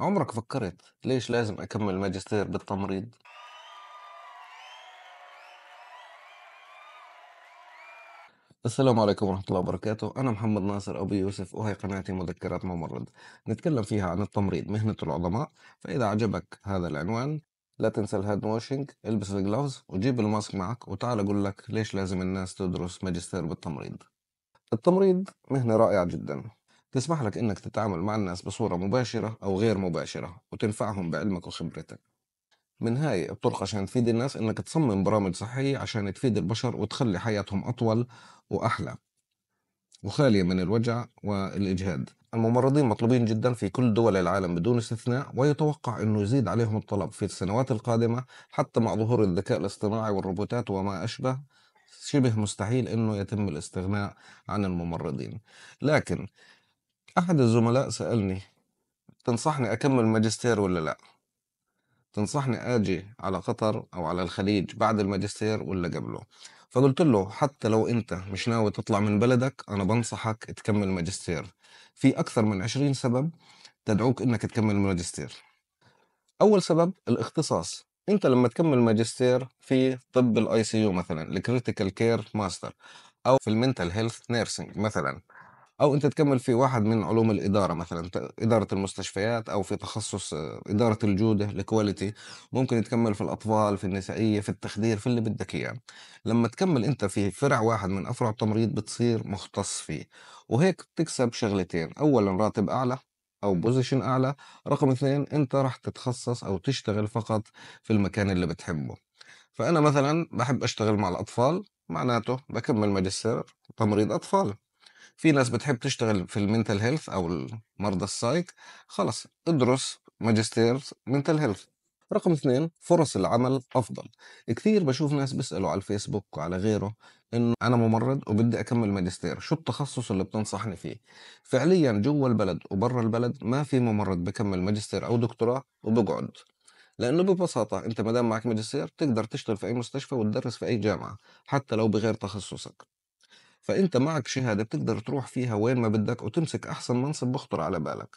عمرك فكرت ليش لازم أكمل ماجستير بالتمريض؟ السلام عليكم ورحمة الله وبركاته أنا محمد ناصر أبو يوسف وهي قناتي مذكرات ممرض نتكلم فيها عن التمريض مهنة العظماء فإذا عجبك هذا العنوان لا تنسى الهاد واشنج البس الجلوفز وجيب الماسك معك وتعال أقول لك ليش لازم الناس تدرس ماجستير بالتمريض التمريض مهنة رائعة جدا تسمح لك أنك تتعامل مع الناس بصورة مباشرة أو غير مباشرة وتنفعهم بعلمك وخبرتك من هاي الطرق عشان تفيد الناس أنك تصمم برامج صحية عشان تفيد البشر وتخلي حياتهم أطول وأحلى وخالية من الوجع والإجهاد الممرضين مطلوبين جدا في كل دول العالم بدون استثناء ويتوقع أنه يزيد عليهم الطلب في السنوات القادمة حتى مع ظهور الذكاء الاصطناعي والروبوتات وما أشبه شبه مستحيل أنه يتم الاستغناء عن الممرضين لكن أحد الزملاء سألني تنصحني أكمل ماجستير ولا لأ؟ تنصحني أجي على قطر أو على الخليج بعد الماجستير ولا قبله؟ فقلت له حتى لو أنت مش ناوي تطلع من بلدك أنا بنصحك تكمل ماجستير في أكثر من عشرين سبب تدعوك أنك تكمل ماجستير أول سبب الاختصاص أنت لما تكمل ماجستير في طب الآي سي يو مثلا الكريتيكال كير ماستر أو في المنتل هيلث نيرسينج مثلا او انت تكمل في واحد من علوم الاداره مثلا اداره المستشفيات او في تخصص آه، اداره الجوده الكواليتي ممكن تكمل في الاطفال في النسائيه في التخدير في اللي بدك اياه لما تكمل انت في فرع واحد من افرع التمريض بتصير مختص فيه وهيك بتكسب شغلتين اولا راتب اعلى او بوزيشن اعلى رقم اثنين انت راح تتخصص او تشتغل فقط في المكان اللي بتحبه فانا مثلا بحب اشتغل مع الاطفال معناته بكمل ماجستير تمريض اطفال في ناس بتحب تشتغل في المينتال هيلث او مرضى السايك خلاص ادرس ماجستير مينتال هيلث رقم اثنين فرص العمل افضل كثير بشوف ناس بيسالوا على الفيسبوك وعلى غيره انه انا ممرض وبدي اكمل ماجستير شو التخصص اللي بتنصحني فيه فعليا جوا البلد وبرا البلد ما في ممرض بكمل ماجستير او دكتوراه وبقعد لانه ببساطه انت ما دام معك ماجستير تقدر تشتغل في اي مستشفى وتدرس في اي جامعه حتى لو بغير تخصصك فأنت معك شهادة بتقدر تروح فيها وين ما بدك وتمسك أحسن منصب بخطر على بالك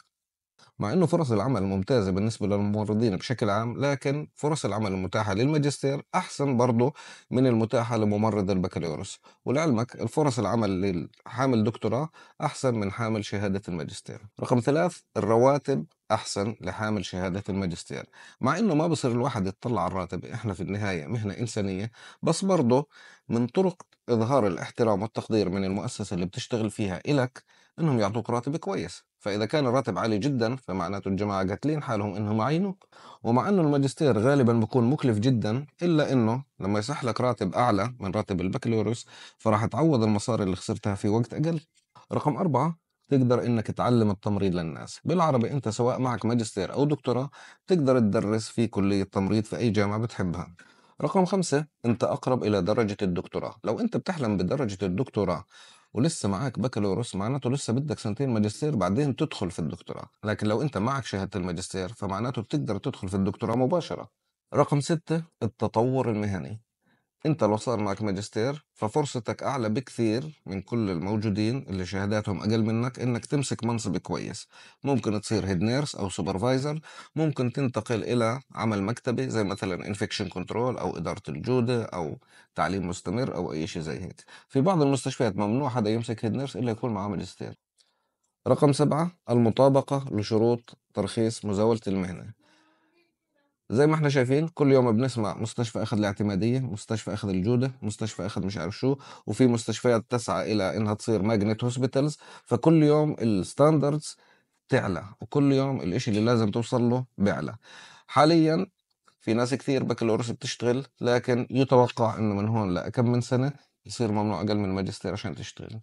مع أنه فرص العمل ممتازة بالنسبة للممرضين بشكل عام لكن فرص العمل المتاحة للماجستير أحسن برضه من المتاحة لممرض البكالوريوس ولعلمك الفرص العمل لحامل دكتوراه أحسن من حامل شهادة الماجستير رقم ثلاث الرواتب احسن لحامل شهاده الماجستير مع انه ما بصير الواحد يطلع على الراتب احنا في النهايه مهنه انسانيه بس برضه من طرق إظهار الاحترام والتقدير من المؤسسة اللي بتشتغل فيها إلك إنهم يعطوك راتب كويس فإذا كان الراتب عالي جدا فمعناته الجماعة قاتلين حالهم إنهم يعينوك ومع إنه الماجستير غالبا بكون مكلف جدا إلا إنه لما يصح لك راتب أعلى من راتب البكالوريوس فراح تعوض المصاري اللي خسرتها في وقت أقل رقم أربعة تقدر انك تعلم التمريض للناس بالعربي انت سواء معك ماجستير او دكتوراه تقدر تدرس في كليه تمريض في اي جامعه بتحبها رقم خمسة أنت أقرب إلى درجة الدكتوراه لو أنت بتحلم بدرجة الدكتوراه ولسه معاك بكالوريوس معناته لسه بدك سنتين ماجستير بعدين تدخل في الدكتوراه لكن لو أنت معك شهادة الماجستير فمعناته بتقدر تدخل في الدكتوراه مباشرة رقم ستة التطور المهني انت لو صار معك ماجستير ففرصتك اعلى بكثير من كل الموجودين اللي شهاداتهم اقل منك انك تمسك منصب كويس ممكن تصير هيد نيرس او سوبرفايزر ممكن تنتقل الى عمل مكتبي زي مثلا انفكشن كنترول او اداره الجوده او تعليم مستمر او اي شيء زي هيك في بعض المستشفيات ممنوع حدا يمسك هيد نيرس الا يكون معاه ماجستير رقم سبعة المطابقة لشروط ترخيص مزاولة المهنة زي ما احنا شايفين كل يوم بنسمع مستشفى اخذ الاعتماديه مستشفى اخذ الجوده مستشفى اخذ مش عارف شو وفي مستشفيات تسعى الى انها تصير ماجنت هوسبيتالز فكل يوم الستاندردز تعلى وكل يوم الاشي اللي لازم توصل له بيعلى حاليا في ناس كثير بكالوريوس بتشتغل لكن يتوقع انه من هون لكم من سنه يصير ممنوع اقل من ماجستير عشان تشتغل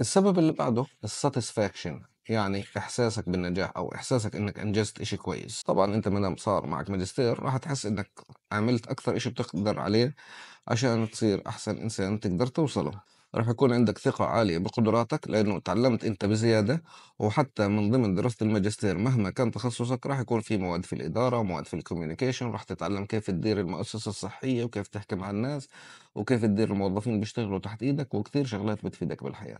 السبب اللي بعده الساتسفاكشن يعني احساسك بالنجاح او احساسك انك انجزت اشي كويس طبعا انت ما دام صار معك ماجستير راح تحس انك عملت اكثر اشي بتقدر عليه عشان تصير احسن انسان تقدر توصله راح يكون عندك ثقة عالية بقدراتك لأنه تعلمت أنت بزيادة وحتى من ضمن دراسة الماجستير مهما كان تخصصك راح يكون في مواد في الإدارة ومواد في الكوميونيكيشن راح تتعلم كيف تدير المؤسسة الصحية وكيف تحكي مع الناس وكيف تدير الموظفين اللي بيشتغلوا تحت إيدك وكثير شغلات بتفيدك بالحياة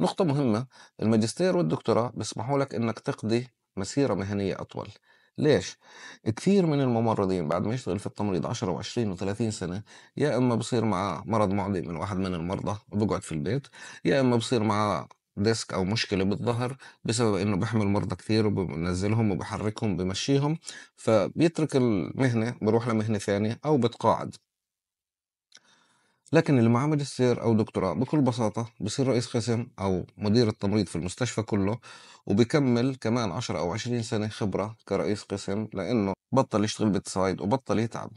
نقطة مهمة الماجستير والدكتوراه بيسمحوا لك إنك تقضي مسيرة مهنية أطول ليش؟ كثير من الممرضين بعد ما يشتغل في التمريض 10 و20 و30 سنة يا إما بصير معاه مرض معدي من واحد من المرضى وبقعد في البيت يا إما بصير معاه ديسك او مشكله بالظهر بسبب انه بحمل مرضى كثير وبنزلهم وبحركهم بمشيهم فبيترك المهنه بروح لمهنه ثانيه او بتقاعد لكن اللي معاه ماجستير أو دكتوراه بكل بساطة بصير رئيس قسم أو مدير التمريض في المستشفى كله وبكمل كمان 10 أو 20 سنة خبرة كرئيس قسم لأنه بطل يشتغل بالتصايد وبطل يتعب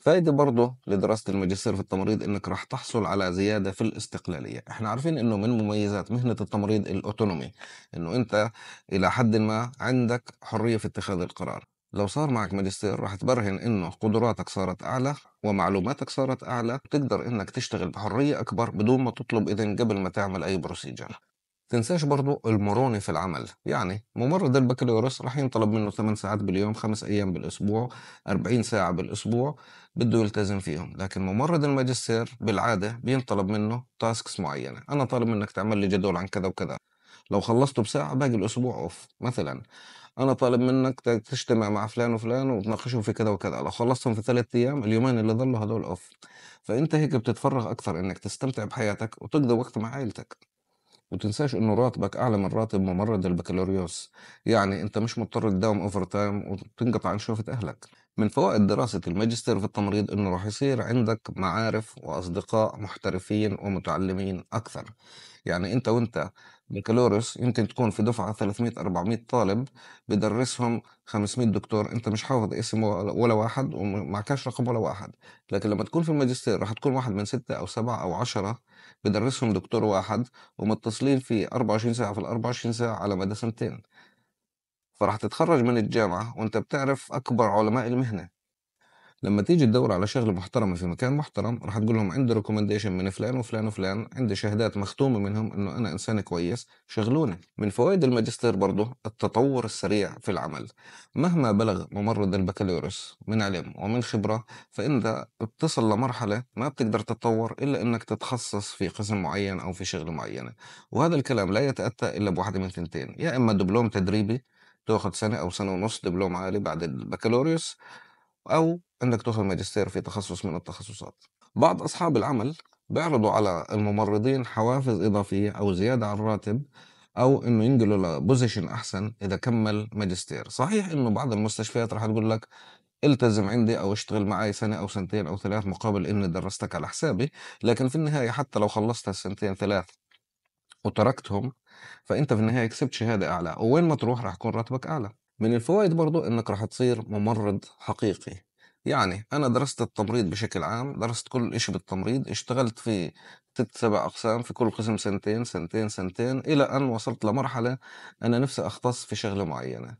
فائدة برضه لدراسة الماجستير في التمريض إنك راح تحصل على زيادة في الاستقلالية إحنا عارفين إنه من مميزات مهنة التمريض الأوتونومي إنه أنت إلى حد ما عندك حرية في اتخاذ القرار لو صار معك ماجستير راح تبرهن انه قدراتك صارت اعلى ومعلوماتك صارت اعلى تقدر انك تشتغل بحريه اكبر بدون ما تطلب اذن قبل ما تعمل اي بروسيجر تنساش برضو المرونة في العمل يعني ممرض البكالوريوس راح ينطلب منه 8 ساعات باليوم 5 أيام بالأسبوع 40 ساعة بالأسبوع بده يلتزم فيهم لكن ممرض الماجستير بالعادة بينطلب منه تاسكس معينة أنا طالب منك تعمل لي جدول عن كذا وكذا لو خلصته بساعه باقي الاسبوع اوف مثلا انا طالب منك تجتمع مع فلان وفلان وتناقشهم في كذا وكذا لو خلصتهم في ثلاث ايام اليومين اللي ظلوا هذول اوف فانت هيك بتتفرغ اكثر انك تستمتع بحياتك وتقضي وقت مع عائلتك وتنساش انه راتبك اعلى من راتب ممرض البكالوريوس يعني انت مش مضطر تداوم اوفر تايم وتنقطع عن شوفة اهلك من فوائد دراسة الماجستير في التمريض انه راح يصير عندك معارف واصدقاء محترفين ومتعلمين اكثر يعني انت وانت بكالوريوس يمكن تكون في دفعة 300 400 طالب بدرسهم 500 دكتور أنت مش حافظ اسم ولا واحد ومعكاش رقم ولا واحد لكن لما تكون في الماجستير راح تكون واحد من ستة أو سبعة أو عشرة بدرسهم دكتور واحد ومتصلين في 24 ساعة في ال 24 ساعة على مدى سنتين فراح تتخرج من الجامعة وأنت بتعرف أكبر علماء المهنة لما تيجي تدور على شغل محترمه في مكان محترم راح تقول لهم عندي ريكومنديشن من فلان وفلان وفلان عندي شهادات مختومه منهم انه انا انسان كويس شغلوني من فوائد الماجستير برضه التطور السريع في العمل مهما بلغ ممرض البكالوريوس من علم ومن خبره فانت بتصل لمرحله ما بتقدر تتطور الا انك تتخصص في قسم معين او في شغله معينه وهذا الكلام لا يتاتى الا بواحده من ثنتين يا اما دبلوم تدريبي تاخذ سنه او سنه ونص دبلوم عالي بعد البكالوريوس او انك تاخذ ماجستير في تخصص من التخصصات بعض اصحاب العمل بيعرضوا على الممرضين حوافز اضافيه او زياده على الراتب او انه ينقلوا لبوزيشن احسن اذا كمل ماجستير صحيح انه بعض المستشفيات راح تقول لك التزم عندي او اشتغل معي سنه او سنتين او ثلاث مقابل اني درستك على حسابي لكن في النهايه حتى لو خلصت السنتين ثلاث وتركتهم فانت في النهايه كسبت شهاده اعلى وين ما تروح راح يكون راتبك اعلى من الفوائد برضو انك راح تصير ممرض حقيقي يعني أنا درست التمريض بشكل عام درست كل إشي بالتمريض اشتغلت في ست سبع أقسام في كل قسم سنتين سنتين سنتين إلى أن وصلت لمرحلة أنا نفسي أختص في شغلة معينة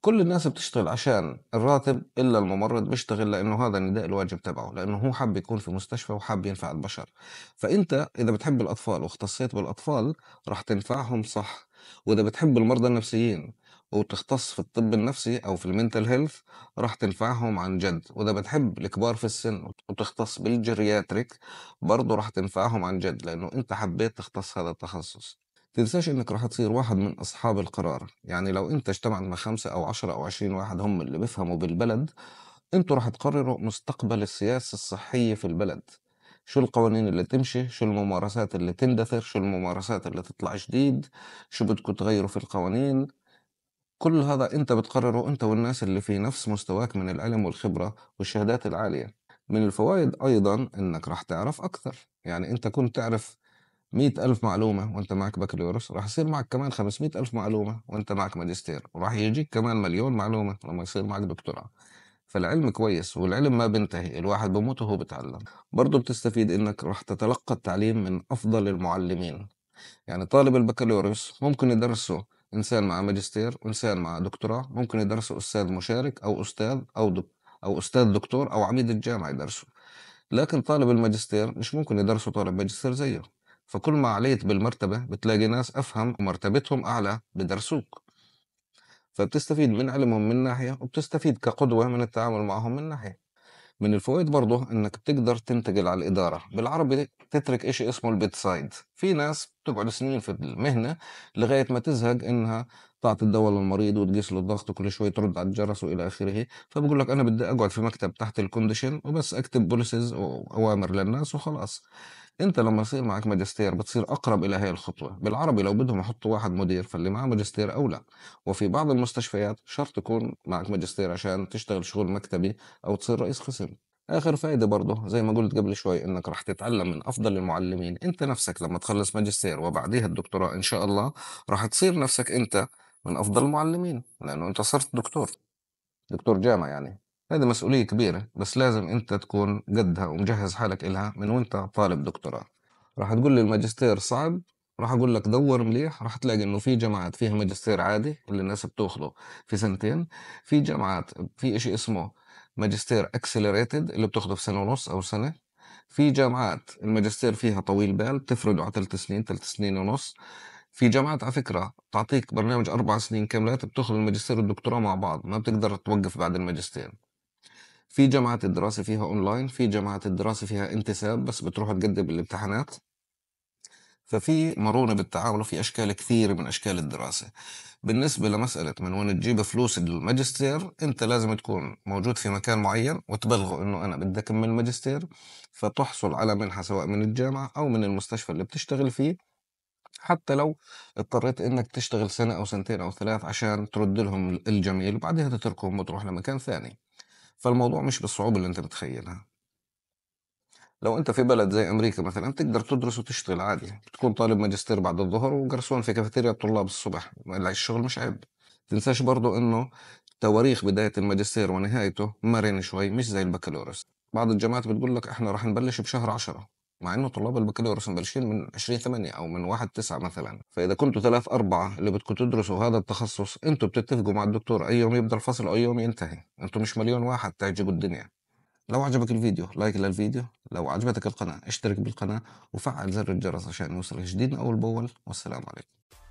كل الناس بتشتغل عشان الراتب إلا الممرض بيشتغل لأنه هذا النداء الواجب تبعه لأنه هو حاب يكون في مستشفى وحاب ينفع البشر فأنت إذا بتحب الأطفال واختصيت بالأطفال راح تنفعهم صح وإذا بتحب المرضى النفسيين وتختص في الطب النفسي أو في المنتل هيلث راح تنفعهم عن جد واذا بتحب الكبار في السن وتختص بالجرياتريك برضه راح تنفعهم عن جد لأنه أنت حبيت تختص هذا التخصص تنساش انك راح تصير واحد من اصحاب القرار يعني لو انت اجتمعت مع خمسة او عشرة او عشرين واحد هم اللي بيفهموا بالبلد انتوا راح تقرروا مستقبل السياسة الصحية في البلد شو القوانين اللي تمشي شو الممارسات اللي تندثر شو الممارسات اللي تطلع جديد شو بدكم تغيروا في القوانين كل هذا أنت بتقرره أنت والناس اللي في نفس مستواك من العلم والخبرة والشهادات العالية من الفوائد أيضا أنك راح تعرف أكثر يعني أنت كنت تعرف مئة ألف معلومة وأنت معك بكالوريوس راح يصير معك كمان خمسمائة ألف معلومة وأنت معك ماجستير وراح يجيك كمان مليون معلومة لما يصير معك دكتوراه فالعلم كويس والعلم ما بينتهي الواحد بموت وهو بيتعلم برضه بتستفيد انك راح تتلقى التعليم من افضل المعلمين يعني طالب البكالوريوس ممكن يدرسه انسان مع ماجستير وانسان مع دكتوراه ممكن يدرسه استاذ مشارك او استاذ او دك او استاذ دكتور او عميد الجامعه يدرسه لكن طالب الماجستير مش ممكن يدرسه طالب ماجستير زيه فكل ما عليت بالمرتبه بتلاقي ناس افهم ومرتبتهم اعلى بدرسوك فبتستفيد من علمهم من ناحيه وبتستفيد كقدوه من التعامل معهم من ناحيه من الفوائد برضه انك بتقدر تنتقل على الاداره بالعربي تترك شيء اسمه البيت سايد في ناس بتقعد سنين في المهنه لغايه ما تزهق انها تعطي الدواء للمريض وتقيس له الضغط وكل شوي ترد على الجرس والى اخره فبقول لك انا بدي اقعد في مكتب تحت الكونديشن وبس اكتب بوليسز واوامر للناس وخلاص انت لما يصير معك ماجستير بتصير اقرب الى هي الخطوه بالعربي لو بدهم يحطوا واحد مدير فاللي معاه ماجستير اولى وفي بعض المستشفيات شرط يكون معك ماجستير عشان تشتغل شغل مكتبي او تصير رئيس قسم اخر فائده برضه زي ما قلت قبل شوي انك راح تتعلم من افضل المعلمين انت نفسك لما تخلص ماجستير وبعديها الدكتوراه ان شاء الله راح تصير نفسك انت من افضل المعلمين لانه انت صرت دكتور دكتور جامعه يعني هذه مسؤوليه كبيره بس لازم انت تكون قدها ومجهز حالك إلها من وانت طالب دكتوراه راح تقول لي الماجستير صعب راح اقول لك دور مليح راح تلاقي انه في جامعات فيها ماجستير عادي اللي الناس بتاخذه في سنتين في جامعات في شيء اسمه ماجستير اكسلريتد اللي بتاخذه في سنه ونص او سنه في جامعات الماجستير فيها طويل بال بتفرده على ثلاث سنين ثلاث سنين ونص في جامعات على فكره تعطيك برنامج اربع سنين كاملات بتاخذ الماجستير والدكتوراه مع بعض ما بتقدر توقف بعد الماجستير في جامعات الدراسة فيها أونلاين في جامعات الدراسة فيها انتساب بس بتروح تقدم الامتحانات ففي مرونة بالتعامل وفي أشكال كثيرة من أشكال الدراسة بالنسبة لمسألة من وين تجيب فلوس الماجستير أنت لازم تكون موجود في مكان معين وتبلغه أنه أنا بدي أكمل ماجستير فتحصل على منحة سواء من الجامعة أو من المستشفى اللي بتشتغل فيه حتى لو اضطريت انك تشتغل سنه او سنتين او ثلاث عشان ترد لهم الجميل وبعدها تتركهم وتروح لمكان ثاني فالموضوع مش بالصعوبه اللي انت متخيلها لو انت في بلد زي امريكا مثلا تقدر تدرس وتشتغل عادي تكون طالب ماجستير بعد الظهر وجرسون في كافيتيريا الطلاب الصبح الشغل مش عيب تنساش برضو انه تواريخ بداية الماجستير ونهايته مرن شوي مش زي البكالوريوس بعض الجامعات بتقول لك احنا راح نبلش بشهر عشرة مع انه طلاب البكالوريوس مبلشين من 20 8 او من 1 9 مثلا فاذا كنتوا 3 4 اللي بدكم تدرسوا هذا التخصص انتوا بتتفقوا مع الدكتور اي يوم يبدا الفصل واي يوم ينتهي انتوا مش مليون واحد تعجبوا الدنيا لو عجبك الفيديو لايك للفيديو لو عجبتك القناه اشترك بالقناه وفعل زر الجرس عشان يوصلك جديد اول باول والسلام عليكم